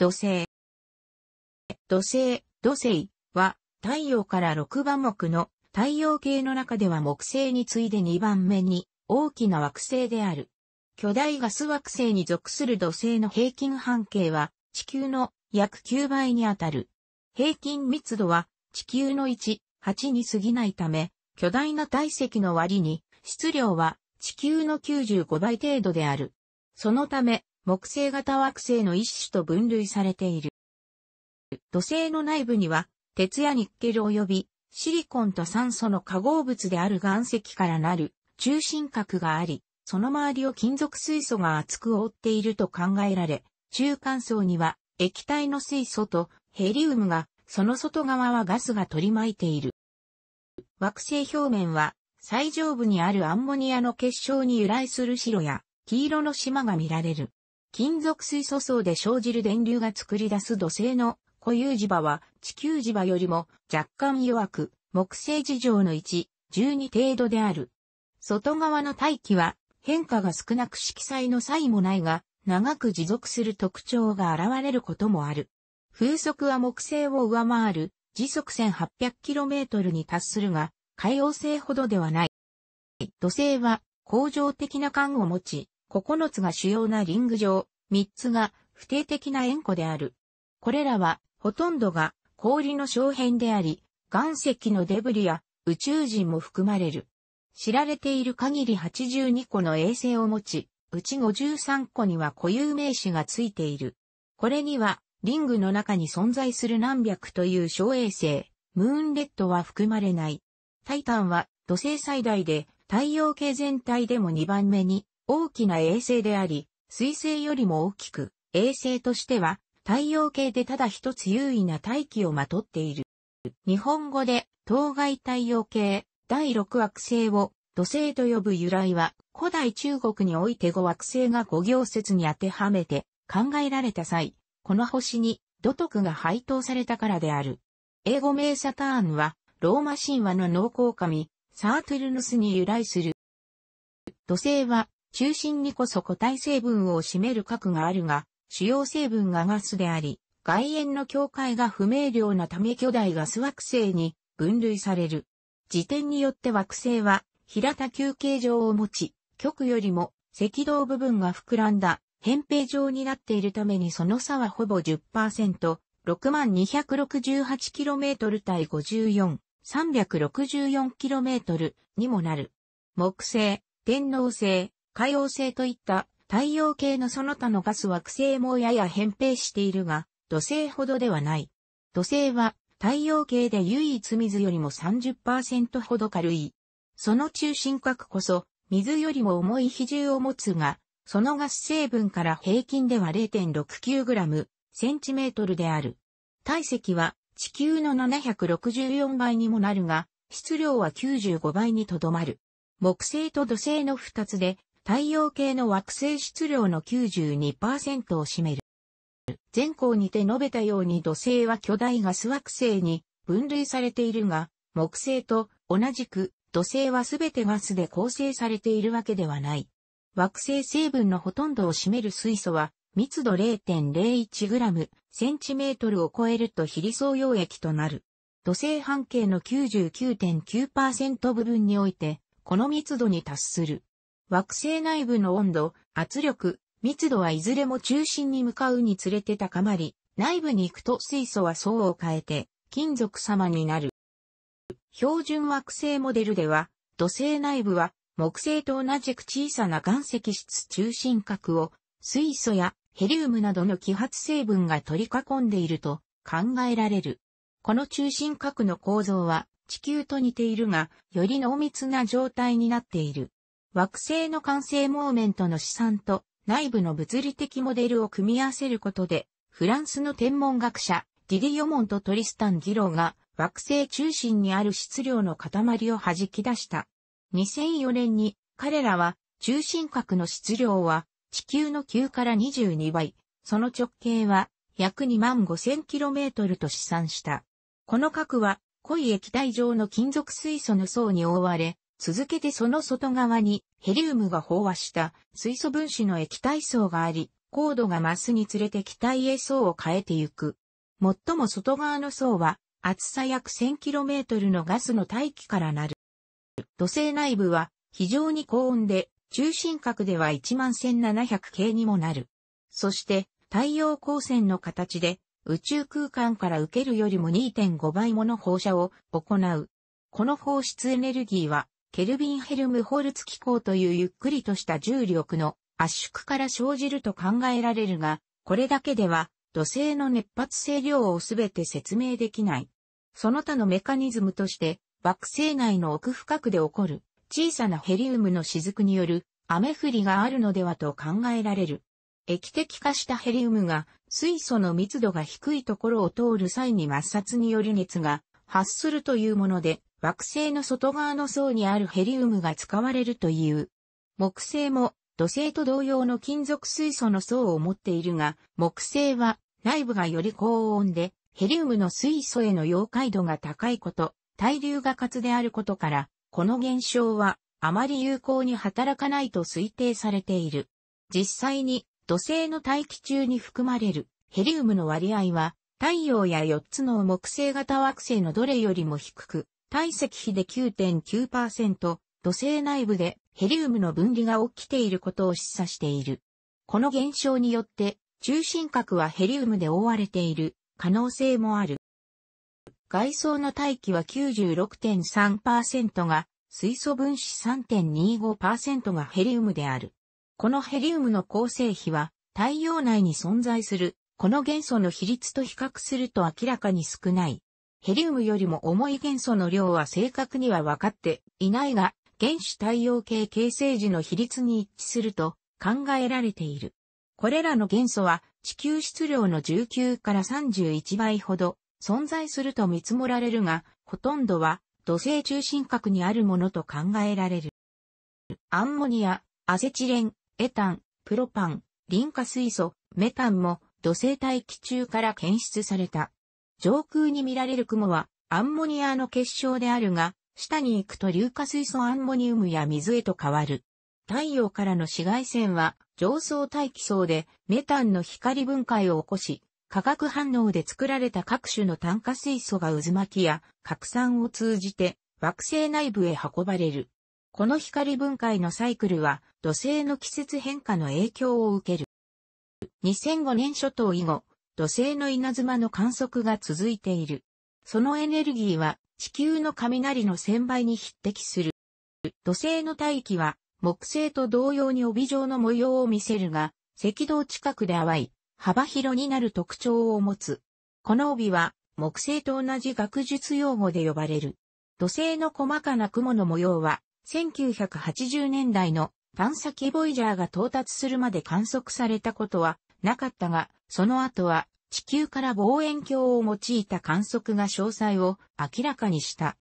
土星。土星、土星は太陽から6番目の太陽系の中では木星に次いで2番目に大きな惑星である。巨大ガス惑星に属する土星の平均半径は地球の約9倍にあたる。平均密度は地球の1、8に過ぎないため、巨大な体積の割に質量は地球の95倍程度である。そのため、木星型惑星の一種と分類されている。土星の内部には、鉄やニッケル及びシリコンと酸素の化合物である岩石からなる中心核があり、その周りを金属水素が厚く覆っていると考えられ、中間層には液体の水素とヘリウムが、その外側はガスが取り巻いている。惑星表面は最上部にあるアンモニアの結晶に由来する白や黄色の島が見られる。金属水素層で生じる電流が作り出す土星の固有磁場は地球磁場よりも若干弱く、木星事情の1、12程度である。外側の大気は変化が少なく色彩の差異もないが、長く持続する特徴が現れることもある。風速は木星を上回る時速 1800km に達するが、海王星ほどではない。土星は恒常的な感を持ち、9つが主要なリング上、3つが不定的な塩弧である。これらは、ほとんどが氷の小片であり、岩石のデブリや宇宙人も含まれる。知られている限り82個の衛星を持ち、うち53個には固有名詞がついている。これには、リングの中に存在する何百という小衛星、ムーンレッドは含まれない。タイタンは土星最大で太陽系全体でも2番目に大きな衛星であり、水星よりも大きく、衛星としては太陽系でただ一つ優位な大気をまとっている。日本語で当該太陽系第6惑星を土星と呼ぶ由来は古代中国において5惑星が五行説に当てはめて考えられた際、この星に土徳が配当されたからである。英語名サターンはローマ神話の農耕神サートゥルヌスに由来する。土星は中心にこそ固体成分を占める核があるが、主要成分がガスであり、外縁の境界が不明瞭なため巨大ガス惑星に分類される。時点によって惑星は平田球形状を持ち、極よりも赤道部分が膨らんだ扁平状になっているためにその差はほぼ10%、6268km 対54、364km にもなる。木星、天王星、海洋星といった太陽系のその他のガス惑星もやや扁平しているが、土星ほどではない。土星は太陽系で唯一水よりも30%ほど軽い。その中心核こそ水よりも重い比重を持つが、そのガス成分から平均では 0.69g、センチメートルである。体積は地球の764倍にもなるが、質量は95倍にとどまる。木星と土星の2つで太陽系の惑星質量の92%を占める。前項にて述べたように土星は巨大ガス惑星に分類されているが、木星と同じく土星は全てガスで構成されているわけではない。惑星成分のほとんどを占める水素は密度 0.01g センチメートルを超えると非理想溶液となる。土星半径の99.9%部分において、この密度に達する。惑星内部の温度、圧力、密度はいずれも中心に向かうにつれて高まり、内部に行くと水素は層を変えて、金属様になる。標準惑星モデルでは、土星内部は木星と同じく小さな岩石質中心核を水素やヘリウムなどの揮発成分が取り囲んでいると考えられる。この中心核の構造は地球と似ているが、より濃密な状態になっている。惑星の完成モーメントの試算と内部の物理的モデルを組み合わせることで、フランスの天文学者、ディディオモンとトリスタン・ギローが惑星中心にある質量の塊を弾き出した。2004年に彼らは中心核の質量は地球の9から22倍、その直径は約2万 5000km と試算した。この核は濃い液体状の金属水素の層に覆われ、続けてその外側にヘリウムが飽和した水素分子の液体層があり、高度が増すにつれて気体へ層を変えていく。最も外側の層は厚さ約 1000km のガスの大気からなる。土星内部は非常に高温で中心核では1 1 7 0 0系にもなる。そして太陽光線の形で宇宙空間から受けるよりも2.5倍もの放射を行う。この放出エネルギーはケルビンヘルムホルツ機構というゆっくりとした重力の圧縮から生じると考えられるが、これだけでは土星の熱発性量をすべて説明できない。その他のメカニズムとして、惑星内の奥深くで起こる小さなヘリウムの雫による雨降りがあるのではと考えられる。液滴化したヘリウムが水素の密度が低いところを通る際に抹殺による熱が発するというもので、惑星の外側の層にあるヘリウムが使われるという。木星も土星と同様の金属水素の層を持っているが、木星は内部がより高温で、ヘリウムの水素への溶解度が高いこと、対流が活であることから、この現象はあまり有効に働かないと推定されている。実際に土星の大気中に含まれるヘリウムの割合は、太陽や4つの木星型惑星のどれよりも低く、体積比で9.9%、土星内部でヘリウムの分離が起きていることを示唆している。この現象によって、中心核はヘリウムで覆われている可能性もある。外装の大気は96.3%が水素分子3.25%がヘリウムである。このヘリウムの構成比は太陽内に存在するこの元素の比率と比較すると明らかに少ない。ヘリウムよりも重い元素の量は正確には分かっていないが、原子太陽系形成時の比率に一致すると考えられている。これらの元素は地球質量の19から31倍ほど存在すると見積もられるが、ほとんどは土星中心核にあるものと考えられる。アンモニア、アセチレン、エタン、プロパン、リン化水素、メタンも土星大気中から検出された。上空に見られる雲はアンモニアの結晶であるが、下に行くと硫化水素アンモニウムや水へと変わる。太陽からの紫外線は上層大気層でメタンの光分解を起こし、化学反応で作られた各種の炭化水素が渦巻きや拡散を通じて惑星内部へ運ばれる。この光分解のサイクルは土星の季節変化の影響を受ける。2005年初頭以後、土星の稲妻の観測が続いている。そのエネルギーは地球の雷の1000倍に匹敵する。土星の大気は木星と同様に帯状の模様を見せるが、赤道近くで淡い、幅広になる特徴を持つ。この帯は木星と同じ学術用語で呼ばれる。土星の細かな雲の模様は、1980年代の探査機ボイジャーが到達するまで観測されたことはなかったが、その後は地球から望遠鏡を用いた観測が詳細を明らかにした。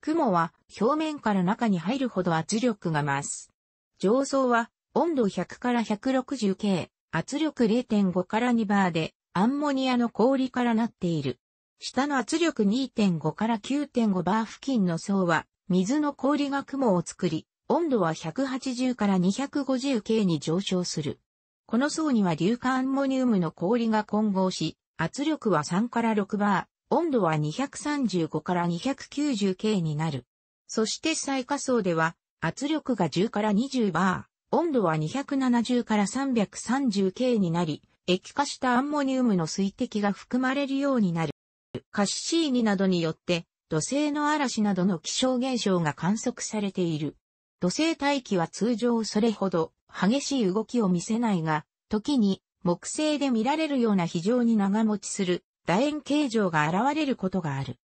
雲は表面から中に入るほど圧力が増す。上層は温度100から 160K、圧力0.5から2バーでアンモニアの氷からなっている。下の圧力2.5から9.5バー付近の層は水の氷が雲を作り、温度は180から 250K に上昇する。この層には硫化アンモニウムの氷が混合し、圧力は3から6バー、温度は235から290 K になる。そして最下層では、圧力が10から20バー、温度は270から330 K になり、液化したアンモニウムの水滴が含まれるようになる。カッシーニなどによって、土星の嵐などの気象現象が観測されている。土星大気は通常それほど激しい動きを見せないが、時に木星で見られるような非常に長持ちする楕円形状が現れることがある。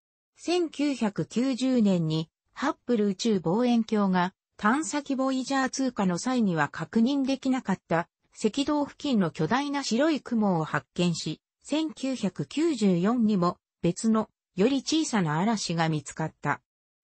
1990年にハッブル宇宙望遠鏡が探査機ボイジャー通過の際には確認できなかった赤道付近の巨大な白い雲を発見し、1994にも別のより小さな嵐が見つかった。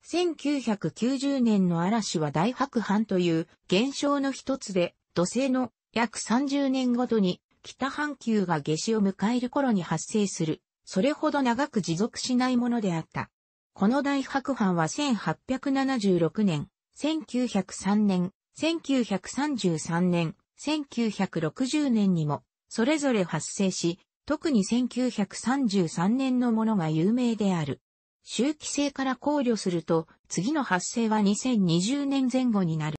1990年の嵐は大白斑という現象の一つで、土星の約30年ごとに北半球が夏至を迎える頃に発生する、それほど長く持続しないものであった。この大白斑は1876年、1903年、1933年、1960年にも、それぞれ発生し、特に1933年のものが有名である。周期性から考慮すると、次の発生は2020年前後になる。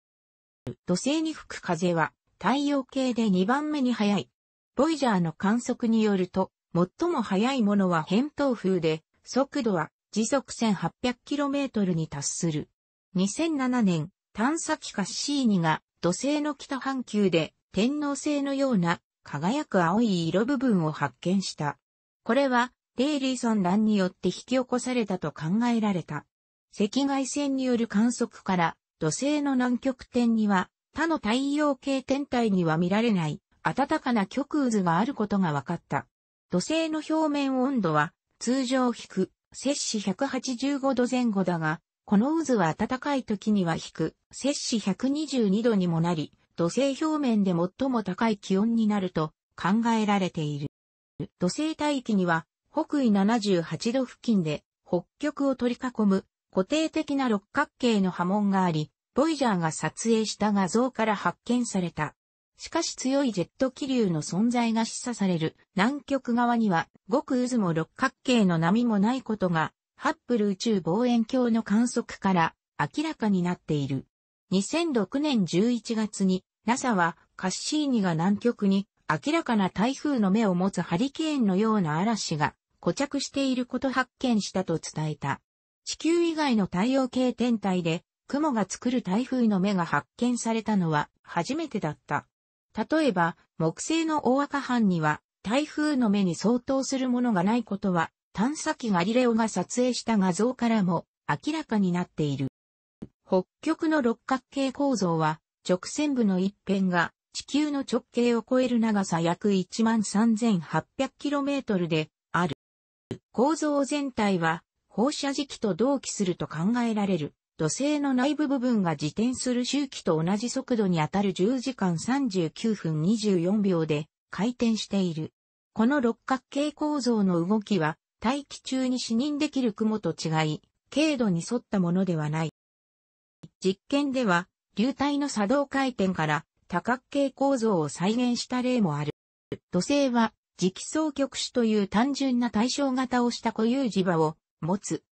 土星に吹く風は、太陽系で2番目に早い。ボイジャーの観測によると、最も速いものは扁桃風で、速度は時速 1800km に達する。2007年、探査機カッシーニが土星の北半球で天皇星のような輝く青い色部分を発見した。これはデイリーソン乱によって引き起こされたと考えられた。赤外線による観測から、土星の南極点には、他の太陽系天体には見られない、暖かな極渦があることが分かった。土星の表面温度は、通常引く、摂氏185度前後だが、この渦は暖かい時には引く、摂氏122度にもなり、土星表面で最も高い気温になると考えられている。土星大気には北緯78度付近で北極を取り囲む固定的な六角形の波紋があり、ボイジャーが撮影した画像から発見された。しかし強いジェット気流の存在が示唆される南極側には、ごく渦も六角形の波もないことが、ハッブル宇宙望遠鏡の観測から明らかになっている。2006年11月に NASA はカッシーニが南極に明らかな台風の目を持つハリケーンのような嵐が固着していること発見したと伝えた。地球以外の太陽系天体で雲が作る台風の目が発見されたのは初めてだった。例えば、木星の大赤斑には台風の目に相当するものがないことは探査機ガリレオが撮影した画像からも明らかになっている。北極の六角形構造は直線部の一辺が地球の直径を超える長さ約 13,800km で構造全体は放射時期と同期すると考えられる。土星の内部部分が自転する周期と同じ速度に当たる10時間39分24秒で回転している。この六角形構造の動きは大気中に視認できる雲と違い、経度に沿ったものではない。実験では流体の作動回転から多角形構造を再現した例もある。土星は直層極子という単純な対象型をした固有磁場を持つ。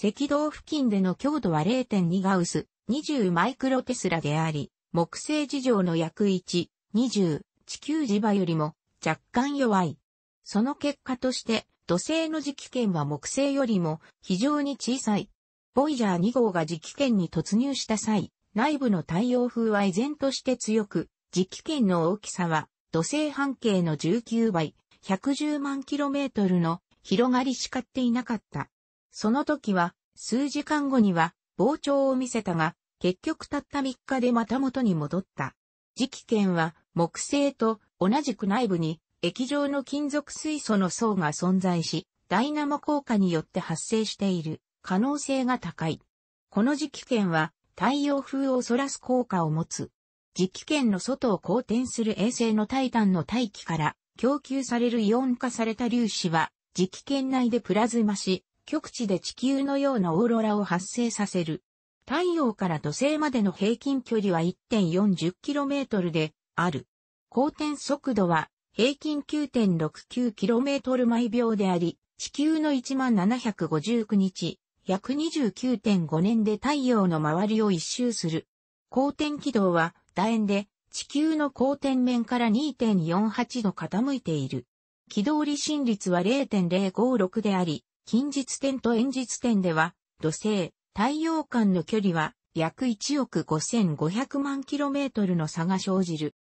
赤道付近での強度は0.2ガウス、20マイクロテスラであり、木星事情の約1、20、地球磁場よりも若干弱い。その結果として、土星の磁気圏は木星よりも非常に小さい。ボイジャー2号が磁気圏に突入した際、内部の太陽風は依然として強く、磁気圏の大きさは土星半径の19倍、110万キロメートルの広がりしかっていなかった。その時は、数時間後には、膨張を見せたが、結局たった3日でまた元に戻った。磁気圏は、木星と同じく内部に、液状の金属水素の層が存在し、ダイナモ効果によって発生している可能性が高い。この磁気圏は、太陽風を反らす効果を持つ。磁気圏の外を公転する衛星のタイタンの大気から供給されるイオン化された粒子は、磁気圏内でプラズマし、極地で地球のようなオーロラを発生させる。太陽から土星までの平均距離は 1.40km である。光転速度は平均 9.69km 毎秒であり、地球の1759日、約29.5年で太陽の周りを一周する。光転軌道は楕円で地球の公転面から2.48度傾いている。軌道離心率は0.056であり、近日点と遠日点では、土星、太陽間の距離は約1億5500万キロメートルの差が生じる。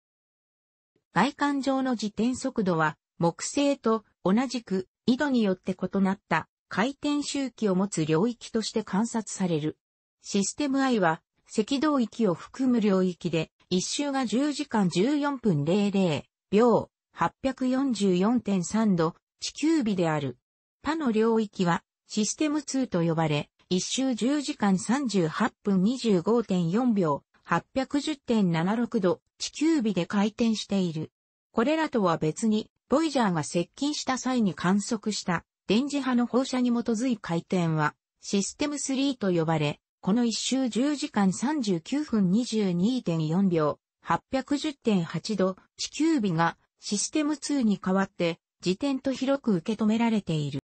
外観上の自転速度は、木星と同じく緯度によって異なった回転周期を持つ領域として観察される。システム I は赤道域を含む領域で一周が10時間14分00秒、844.3度、地球日である。他の領域は、システム2と呼ばれ、一周10時間38分25.4秒、810.76度、地球日で回転している。これらとは別に、ボイジャーが接近した際に観測した電磁波の放射に基づい回転は、システム3と呼ばれ、この一周10時間39分22.4秒、810.8度、地球日がシステム2に代わって時点と広く受け止められている。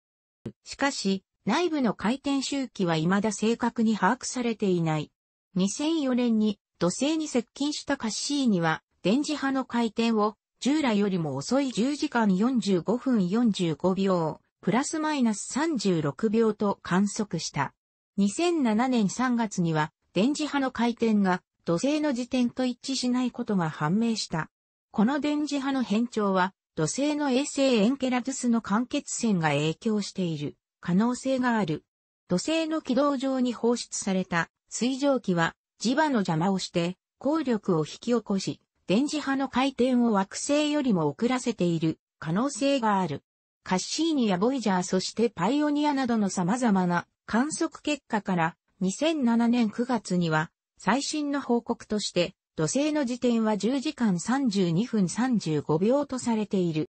しかし、内部の回転周期は未だ正確に把握されていない。2004年に土星に接近したカッシーには、電磁波の回転を従来よりも遅い10時間45分45秒、プラスマイナス36秒と観測した。2007年3月には、電磁波の回転が土星の時点と一致しないことが判明した。この電磁波の変調は、土星の衛星エンケラドゥスの間欠線が影響している可能性がある。土星の軌道上に放出された水蒸気は磁場の邪魔をして効力を引き起こし、電磁波の回転を惑星よりも遅らせている可能性がある。カッシーニやボイジャーそしてパイオニアなどの様々な観測結果から2007年9月には最新の報告として土星の時点は10時間32分35秒とされている。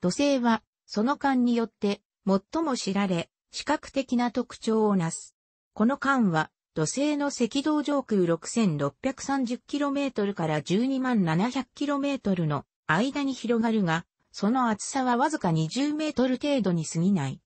土星はその間によって最も知られ視覚的な特徴をなす。この間は土星の赤道上空 6630km から12万 700km の間に広がるが、その厚さはわずか20メートル程度に過ぎない。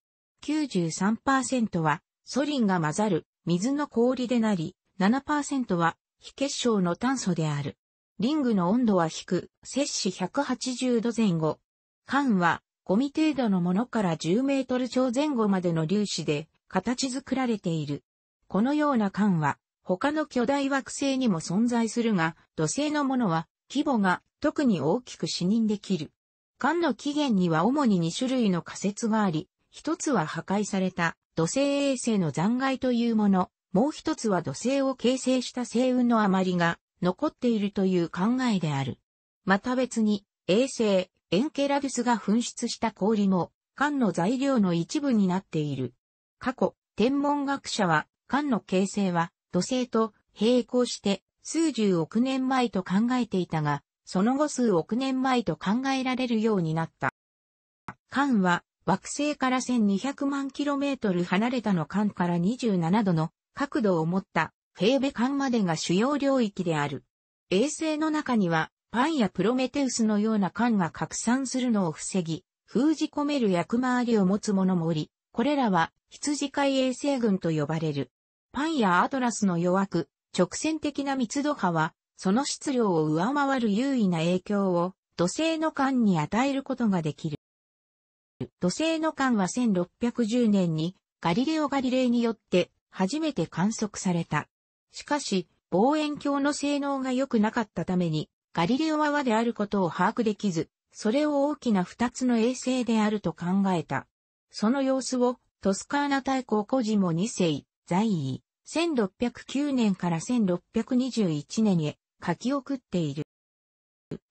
93%はソリンが混ざる水の氷でなり、7%は非結晶の炭素である。リングの温度は低く、摂氏180度前後。缶はゴミ程度のものから10メートル超前後までの粒子で形作られている。このような缶は他の巨大惑星にも存在するが、土星のものは規模が特に大きく視認できる。缶の起源には主に2種類の仮説があり、一つは破壊された土星衛星の残骸というもの、もう一つは土星を形成した星雲の余りが残っているという考えである。また別に、衛星、エンケラドゥスが噴出した氷も、缶の材料の一部になっている。過去、天文学者は、缶の形成は土星と並行して数十億年前と考えていたが、その後数億年前と考えられるようになった。缶は惑星から1200万トル離れたの間から27度の角度を持ったフェーベ間までが主要領域である。衛星の中にはパンやプロメテウスのような間が拡散するのを防ぎ、封じ込める役回りを持つものもおり、これらは羊飼い衛星群と呼ばれる。パンやアトラスの弱く、直線的な密度波は、その質量を上回る優位な影響を土星の間に与えることができる。土星の間は1610年にガリレオ・ガリレイによって初めて観測された。しかし、望遠鏡の性能が良くなかったために、ガリレオは和であることを把握できず、それを大きな二つの衛星であると考えた。その様子を、トスカーナ大公コジモ2世、在位、1609年から1621年へ書き送っている。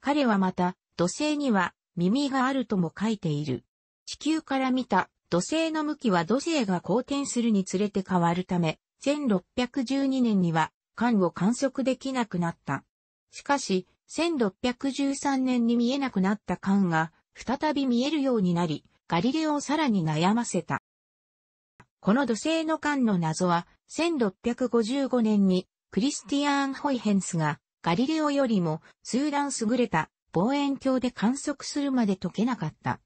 彼はまた、土星には耳があるとも書いている。地球から見た土星の向きは土星が公転するにつれて変わるため、1612年には間を観測できなくなった。しかし、1613年に見えなくなった間が再び見えるようになり、ガリレオをさらに悩ませた。この土星の間の謎は、1655年にクリスティアーン・ホイヘンスがガリレオよりも数段優れた望遠鏡で観測するまで解けなかった。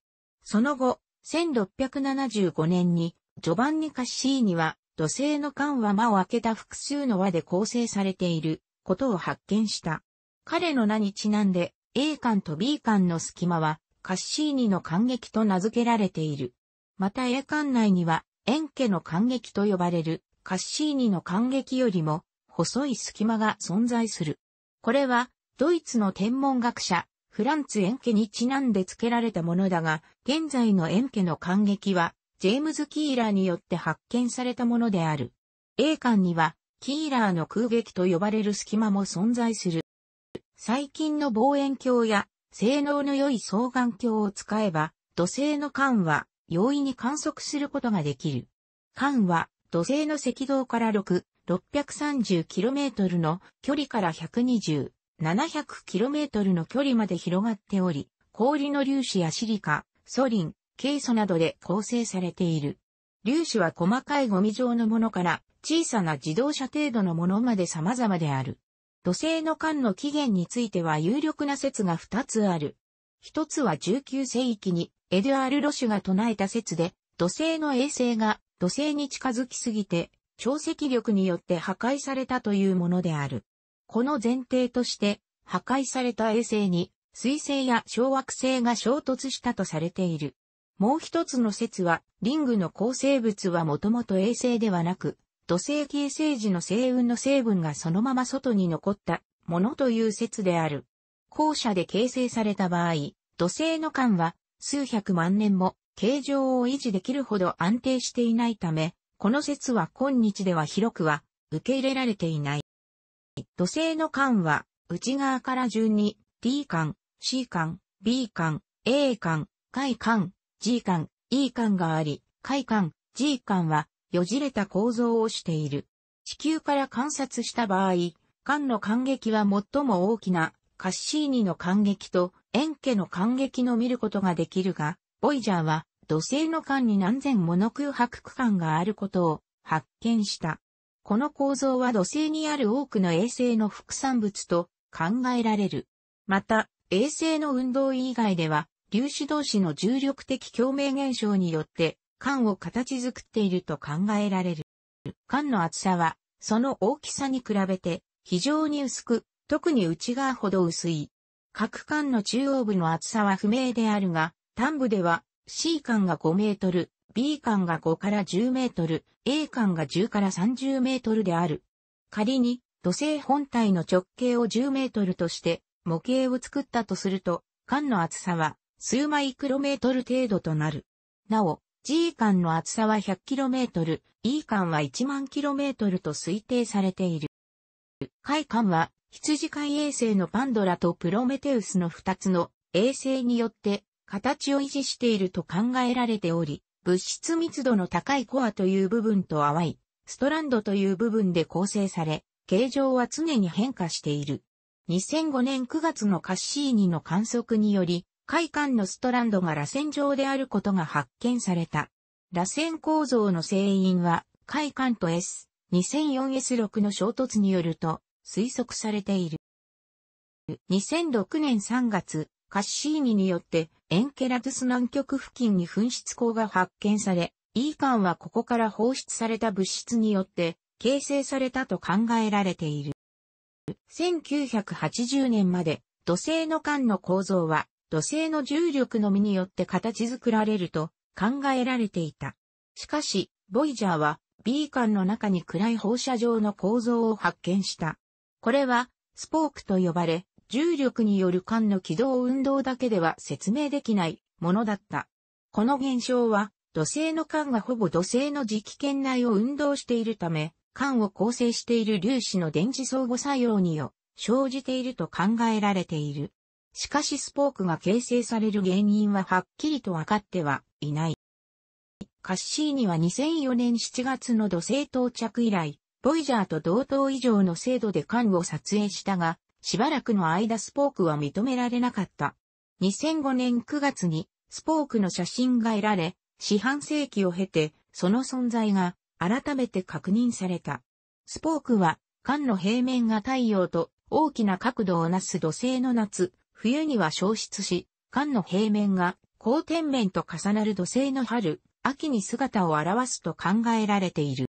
その後、1675年に、ジョバンニ・カッシーニは、土星の間は間を開けた複数の輪で構成されていることを発見した。彼の名にちなんで、A 間と B 間の隙間は、カッシーニの感激と名付けられている。また A 間内には、円家の感激と呼ばれる、カッシーニの感激よりも、細い隙間が存在する。これは、ドイツの天文学者、フランツ・エンケにちなんで付けられたものだが、現在のエンケの感激は、ジェームズ・キーラーによって発見されたものである。A 館には、キーラーの空撃と呼ばれる隙間も存在する。最近の望遠鏡や、性能の良い双眼鏡を使えば、土星の間は、容易に観測することができる。間は、土星の赤道から6、630km の距離から120、700km の距離まで広がっており、氷の粒子やシリカ、ソリン、ケイ素などで構成されている。粒子は細かいゴミ状のものから小さな自動車程度のものまで様々である。土星の間の起源については有力な説が2つある。1つは19世紀にエドゥアール・ロシュが唱えた説で、土星の衛星が土星に近づきすぎて、潮汐力によって破壊されたというものである。この前提として、破壊された衛星に、水星や小惑星が衝突したとされている。もう一つの説は、リングの構成物はもともと衛星ではなく、土星形成時の星雲の成分がそのまま外に残ったものという説である。後者で形成された場合、土星の間は数百万年も形状を維持できるほど安定していないため、この説は今日では広くは受け入れられていない。土星の間は、内側から順に、D 間、C 間、B 間、A 間、海間、G 間、E 間があり、海間、G 間は、よじれた構造をしている。地球から観察した場合、間の間撃は最も大きな、カッシーニの間撃と、円ケの間撃の見ることができるが、ボイジャーは、土星の間に何千もの空白区間があることを発見した。この構造は土星にある多くの衛星の副産物と考えられる。また、衛星の運動以外では、粒子同士の重力的共鳴現象によって、缶を形作っていると考えられる。缶の厚さは、その大きさに比べて、非常に薄く、特に内側ほど薄い。各缶の中央部の厚さは不明であるが、端部では C 缶が5メートル、B 間が5から10メートル、A 間が10から30メートルである。仮に、土星本体の直径を10メートルとして、模型を作ったとすると、間の厚さは、数マイクロメートル程度となる。なお、G 間の厚さは 100km、E 間は1万 km と推定されている。海間は、羊飼い衛星のパンドラとプロメテウスの2つの衛星によって形を維持していると考えられており、物質密度の高いコアという部分と淡い、ストランドという部分で構成され、形状は常に変化している。2005年9月のカッシーニの観測により、海間のストランドが螺旋状であることが発見された。螺旋構造の成因は、海間と S、2004S6 の衝突によると推測されている。2006年3月、カッシーニによってエンケラドゥス南極付近に噴出口が発見され、イーカンはここから放出された物質によって形成されたと考えられている。1980年まで土星の間の構造は土星の重力のみによって形作られると考えられていた。しかし、ボイジャーはビーカンの中に暗い放射状の構造を発見した。これはスポークと呼ばれ、重力による間の軌道運動だけでは説明できないものだった。この現象は、土星の間がほぼ土星の磁気圏内を運動しているため、間を構成している粒子の電磁相互作用によ、生じていると考えられている。しかしスポークが形成される原因ははっきりとわかってはいない。カッシーニは2004年7月の土星到着以来、ボイジャーと同等以上の精度で間を撮影したが、しばらくの間スポークは認められなかった。2005年9月にスポークの写真が得られ、四半世紀を経てその存在が改めて確認された。スポークは缶の平面が太陽と大きな角度をなす土星の夏、冬には消失し、缶の平面が光天面と重なる土星の春、秋に姿を表すと考えられている。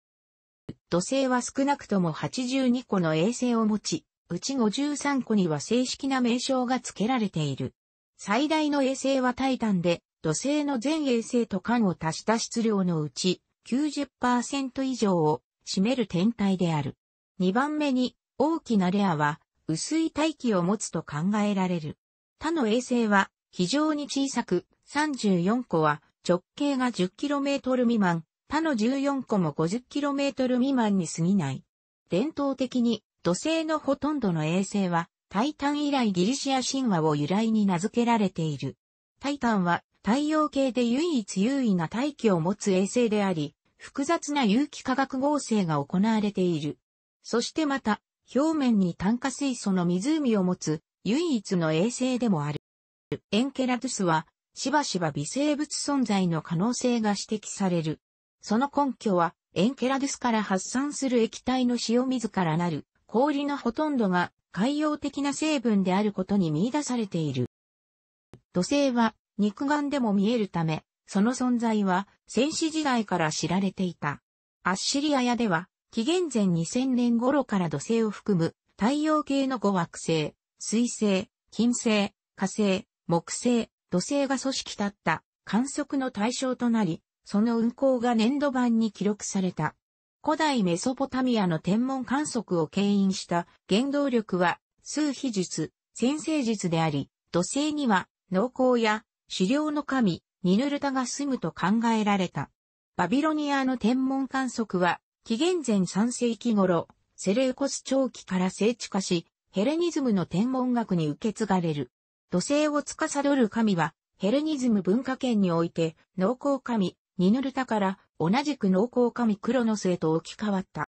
土星は少なくとも82個の衛星を持ち、うち53個には正式な名称が付けられている。最大の衛星はタイタンで、土星の全衛星と間を足した質量のうち90%以上を占める天体である。2番目に大きなレアは薄い大気を持つと考えられる。他の衛星は非常に小さく34個は直径が 10km 未満、他の14個も 50km 未満に過ぎない。伝統的に土星のほとんどの衛星は、タイタン以来ギリシア神話を由来に名付けられている。タイタンは太陽系で唯一優位な大気を持つ衛星であり、複雑な有機化学合成が行われている。そしてまた、表面に炭化水素の湖を持つ唯一の衛星でもある。エンケラドゥスは、しばしば微生物存在の可能性が指摘される。その根拠は、エンケラドゥスから発散する液体の塩水からなる氷のほとんどが海洋的な成分であることに見出されている。土星は肉眼でも見えるため、その存在は先史時代から知られていた。アッシリアヤでは、紀元前2000年頃から土星を含む太陽系の5惑星、水星、金星、火星、木星、土星が組織だった観測の対象となり、その運行が年度版に記録された。古代メソポタミアの天文観測を牽引した原動力は数秘術、先生術であり、土星には農耕や狩猟の神、ニヌルタが住むと考えられた。バビロニアの天文観測は、紀元前3世紀頃、セレウコス長期から聖地化し、ヘレニズムの天文学に受け継がれる。土星を司る神は、ヘレニズム文化圏において、農耕神、ニヌルタから同じく濃厚神クロノスへと置き換わった。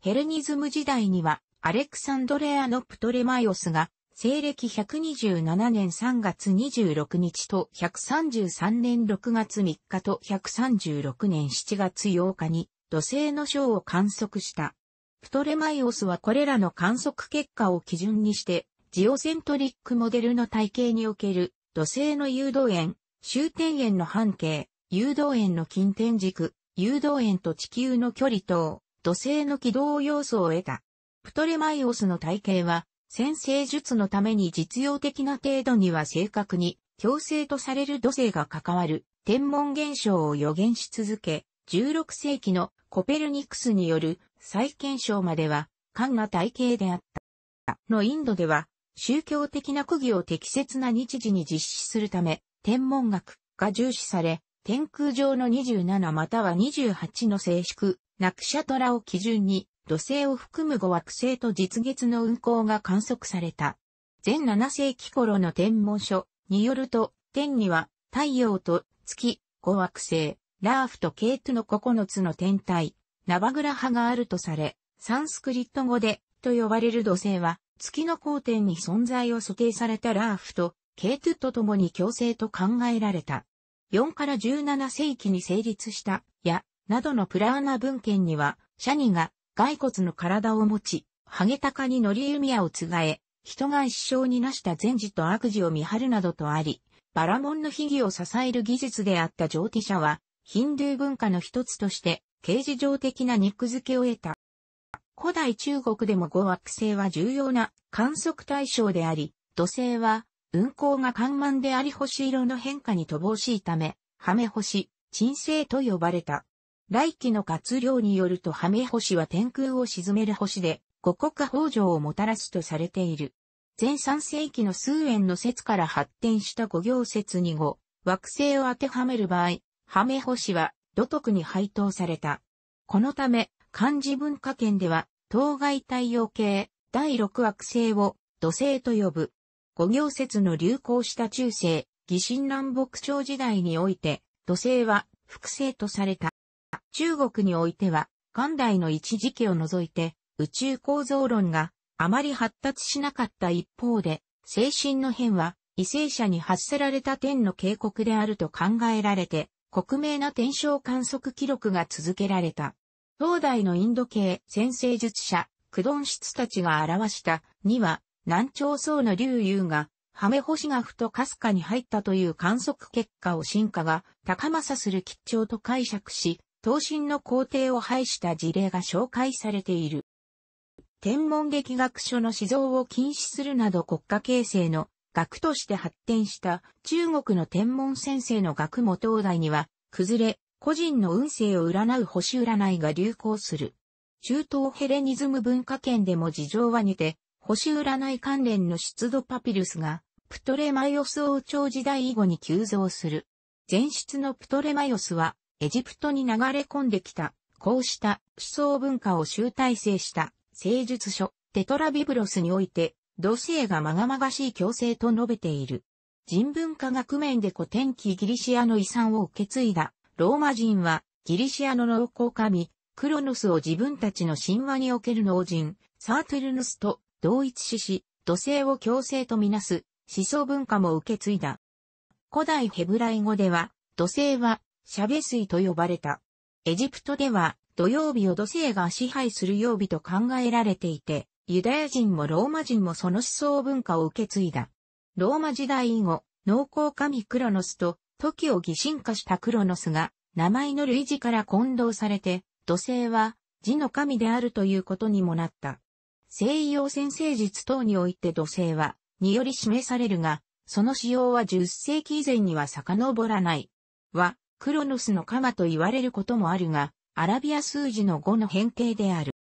ヘレニズム時代には、アレクサンドレアのプトレマイオスが、西暦127年3月26日と133年6月3日と136年7月8日に土星の章を観測した。プトレマイオスはこれらの観測結果を基準にして、ジオセントリックモデルの体系における土星の誘導円、終点円の半径、誘導円の近天軸、誘導円と地球の距離等、土星の軌道要素を得た。プトレマイオスの体系は、先生術のために実用的な程度には正確に、強制とされる土星が関わる、天文現象を予言し続け、16世紀のコペルニクスによる再検証までは、簡が体系であった。のインドでは、宗教的な区議を適切な日時に実施するため、天文学が重視され、天空上の27または28の静粛、ナくシャトラを基準に、土星を含む五惑星と実月の運行が観測された。全7世紀頃の天文書によると、天には太陽と月、五惑星、ラーフとケートの9つの天体、ナバグラ派があるとされ、サンスクリット語でと呼ばれる土星は、月の交点に存在を想定されたラーフとケートと共に共生と考えられた。4から17世紀に成立した、や、などのプラーナ文献には、シャニが骸骨の体を持ち、ハゲタカに乗り弓矢をつがえ、人が一生になした善事と悪事を見張るなどとあり、バラモンの秘技を支える技術であった上手者は、ヒンドゥー文化の一つとして、形事上的な肉付けを得た。古代中国でも五惑星は重要な観測対象であり、土星は運行が緩慢であり星色の変化に乏しいため、ハメ星、沈星と呼ばれた。来期の活量によるとハメ星は天空を沈める星で、五国法上をもたらすとされている。前三世紀の数円の説から発展した五行説に5、惑星を当てはめる場合、ハメ星は土徳に配当された。このため、漢字文化圏では、当該太陽系、第六惑星を土星と呼ぶ。五行説の流行した中世、義神南北朝時代において、土星は複製とされた。中国においては、元代の一時期を除いて、宇宙構造論があまり発達しなかった一方で、精神の変は、異性者に発せられた天の警告であると考えられて、克明な天象観測記録が続けられた。東大のインド系先生術者、ドン室たちが表したには南朝層の劉竜が、ハメ星がふとかすかに入ったという観測結果を進化が高まさする吉兆と解釈し、刀身の工程を排した事例が紹介されている。天文劇学書の史像を禁止するなど国家形成の学として発展した中国の天文先生の学も東大には、崩れ、個人の運勢を占う星占いが流行する。中東ヘレニズム文化圏でも事情は似て、星占い関連の出土パピルスが、プトレマイオス王朝時代以後に急増する。前出のプトレマイオスは、エジプトに流れ込んできた、こうした思想文化を集大成した、聖術書、テトラビブロスにおいて、同性がまがまがしい共生と述べている。人文科学面で古典期ギリシアの遺産を受け継いだ、ローマ人は、ギリシアの農耕神、クロノスを自分たちの神話における農人、サートゥルヌスと同一視し、土星を強制とみなす思想文化も受け継いだ。古代ヘブライ語では、土星はシャベ水と呼ばれた。エジプトでは土曜日を土星が支配する曜日と考えられていて、ユダヤ人もローマ人もその思想文化を受け継いだ。ローマ時代以後、農耕神クロノスと時を擬神化したクロノスが、名前の類似から混同されて、土星は、字の神であるということにもなった。西洋先生術等において土星は、により示されるが、その使用は10世紀以前には遡らない。は、クロノスの鎌と言われることもあるが、アラビア数字の5の変形である。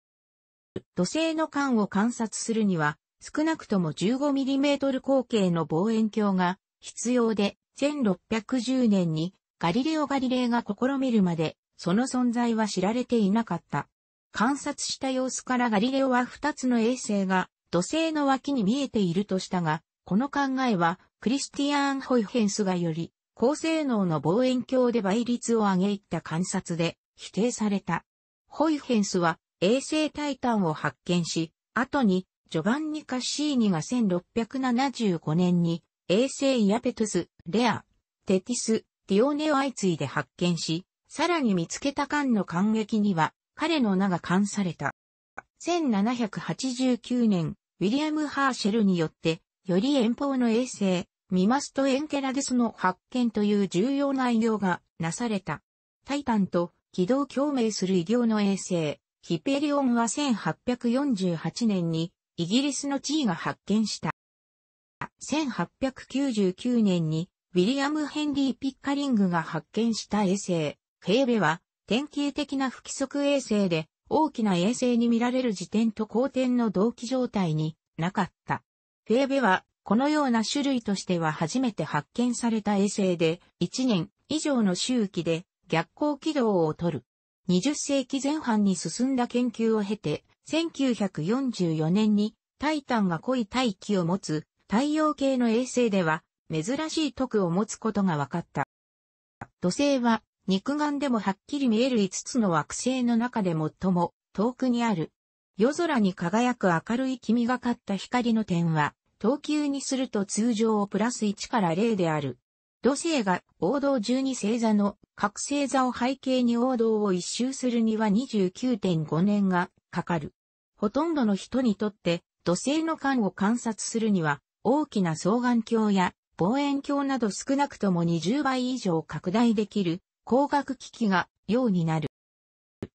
土星の間を観察するには、少なくとも 15mm 口径の望遠鏡が必要で、1610年にガリレオ・ガリレイが試みるまで、その存在は知られていなかった。観察した様子からガリレオは2つの衛星が土星の脇に見えているとしたが、この考えはクリスティアーン・ホイヘンスがより高性能の望遠鏡で倍率を上げいった観察で否定された。ホイヘンスは衛星タイタンを発見し、後にジョバンニ・カッシーニが1675年に衛星イヤペトス、レア、テティス、ディオネを相次いで発見し、さらに見つけた間の感激には彼の名が冠された。1789年、ウィリアム・ハーシェルによって、より遠方の衛星、ミマスト・エンケラデスの発見という重要な偉業がなされた。タイタンと軌道共鳴する偉業の衛星、ヒペリオンは1848年にイギリスの地位が発見した。1899年にウィリアム・ヘンリー・ピッカリングが発見した衛星、ケーベは典型的な不規則衛星で、大きな衛星に見られる時点と後点の同期状態になかった。フェーベは、このような種類としては初めて発見された衛星で、1年以上の周期で逆行軌道を取る。20世紀前半に進んだ研究を経て、1944年にタイタンが濃い大気を持つ太陽系の衛星では珍しい特を持つことが分かった。土星は肉眼でもはっきり見える5つの惑星の中で最も遠くにある。夜空に輝く明るい黄みがかった光の点は、等級にすると通常をプラス1から0である。土星が王道12星座の各星座を背景に王道を一周するには29.5年がかかる。ほとんどの人にとって土星の間を観察するには大きな双眼鏡や望遠鏡など少なくとも20倍以上拡大できる光学機器がようになる。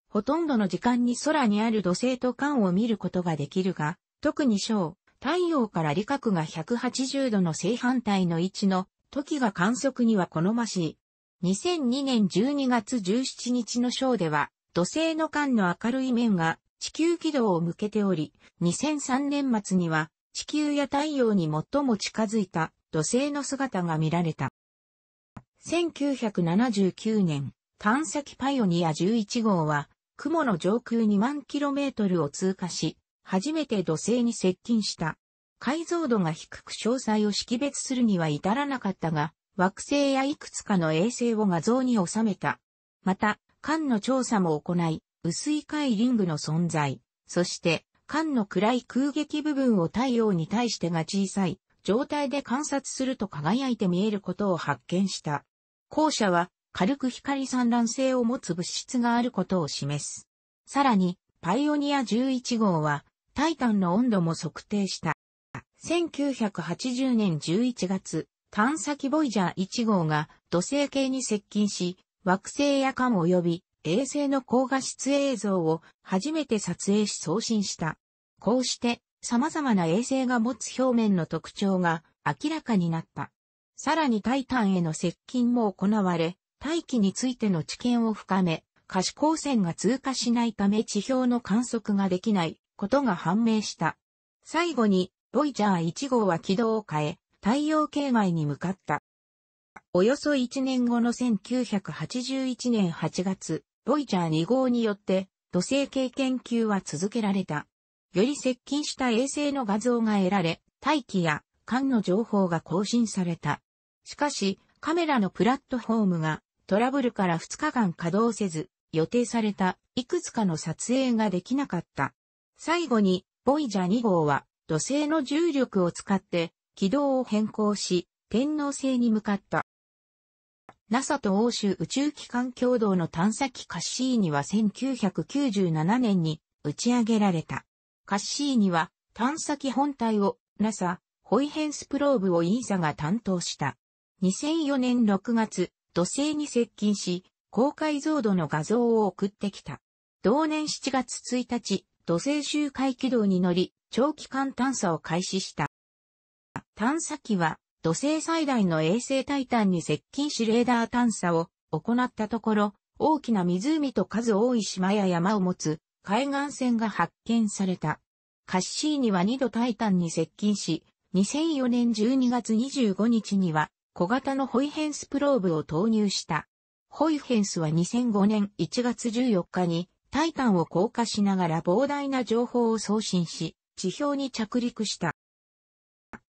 ほとんどの時間に空にある土星と間を見ることができるが、特に小、太陽から理角が180度の正反対の位置の時が観測には好ましい。2002年12月17日の章では、土星の間の明るい面が地球軌道を向けており、2003年末には地球や太陽に最も近づいた土星の姿が見られた。1979年、探査機パイオニア11号は、雲の上空2万キロメートルを通過し、初めて土星に接近した。解像度が低く詳細を識別するには至らなかったが、惑星やいくつかの衛星を画像に収めた。また、艦の調査も行い、薄い海リングの存在、そして、艦の暗い空撃部分を太陽に対してが小さい状態で観察すると輝いて見えることを発見した。後者は軽く光散乱性を持つ物質があることを示す。さらに、パイオニア11号は、タイタンの温度も測定した。1980年11月、探査機ボイジャー1号が土星系に接近し、惑星夜間及び衛星の高画質映像を初めて撮影し送信した。こうして様々な衛星が持つ表面の特徴が明らかになった。さらにタイタンへの接近も行われ、大気についての知見を深め、可視光線が通過しないため地表の観測ができないことが判明した。最後に、ボイジャー1号は軌道を変え、太陽系外に向かった。およそ1年後の1981年8月、ボイジャー2号によって土星系研究は続けられた。より接近した衛星の画像が得られ、大気や艦の情報が更新された。しかし、カメラのプラットフォームがトラブルから2日間稼働せず、予定されたいくつかの撮影ができなかった。最後に、ボイジャー2号は土星の重力を使って軌道を変更し、天皇星に向かった。NASA と欧州宇宙機関共同の探査機カッシーニは1997年に打ち上げられた。カッシーニは探査機本体を NASA ホイヘンスプローブを ESA が担当した。2004年6月、土星に接近し、高解像度の画像を送ってきた。同年7月1日、土星周回軌道に乗り、長期間探査を開始した。探査機は、土星最大の衛星タイタンに接近しレーダー探査を行ったところ、大きな湖と数多い島や山を持つ海岸線が発見された。カッシーニは2度タイタンに接近し、2004年12月25日には小型のホイヘンスプローブを投入した。ホイヘンスは2005年1月14日にタイタンを降下しながら膨大な情報を送信し、地表に着陸した。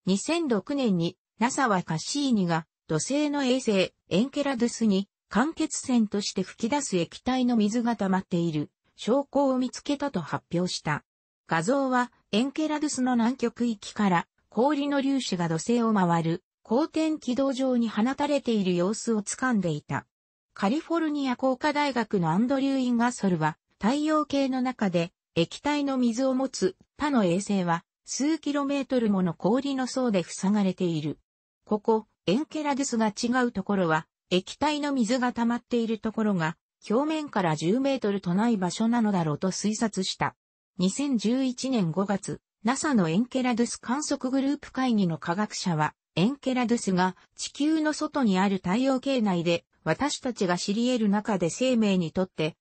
2006年に NASA はカッシーニが土星の衛星エンケラドゥスに間欠泉として吹き出す液体の水が溜まっている証拠を見つけたと発表した。画像はエンケラドゥスの南極域から氷の粒子が土星を回る公転軌道上に放たれている様子を掴んでいた。カリフォルニア工科大学のアンドリュー・インガソルは、太陽系の中で液体の水を持つ他の衛星は、数キロメートルもの氷の層で塞がれている。ここ、エンケラデスが違うところは、液体の水が溜まっているところが、表面から10メートルとない場所なのだろうと推察した。2011年5月、NASA のエンケラデス観測グループ会議の科学者は、エンケラドゥスが地球の外にある太陽系内で私たちが知り得る中で生命にとって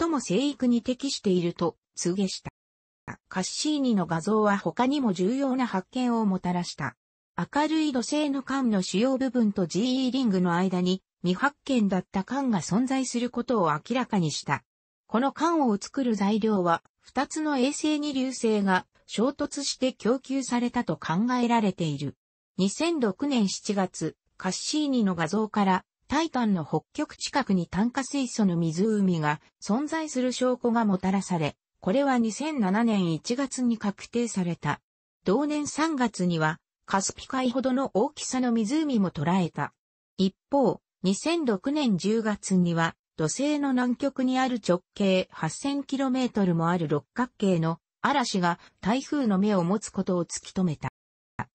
最も生育に適していると告げした。カッシーニの画像は他にも重要な発見をもたらした。明るい土星の缶の主要部分と GE リングの間に未発見だった缶が存在することを明らかにした。この缶を作る材料は2つの衛星に流星が衝突して供給されたと考えられている。2006年7月、カッシーニの画像からタイタンの北極近くに炭化水素の湖が存在する証拠がもたらされ、これは2007年1月に確定された。同年3月にはカスピ海ほどの大きさの湖も捉えた。一方、2006年10月には土星の南極にある直径 8000km もある六角形の嵐が台風の目を持つことを突き止めた。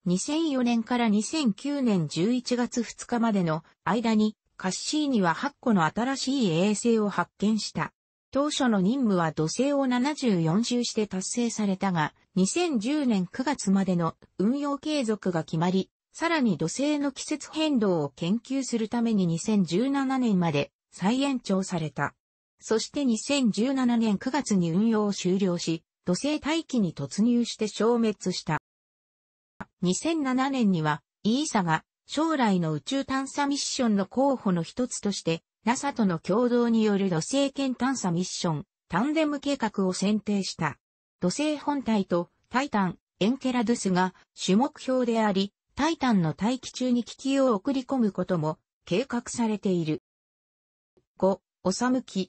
2004年から2009年11月2日までの間にカッシーニは8個の新しい衛星を発見した。当初の任務は土星を74周して達成されたが、2010年9月までの運用継続が決まり、さらに土星の季節変動を研究するために2017年まで再延長された。そして2017年9月に運用を終了し、土星大気に突入して消滅した。2007年には ESA が将来の宇宙探査ミッションの候補の一つとして NASA との共同による土星圏探査ミッションタンデム計画を選定した。土星本体とタイタン、エンケラドゥスが主目標であり、タイタンの大気中に気球を送り込むことも計画されている。5、おさむき。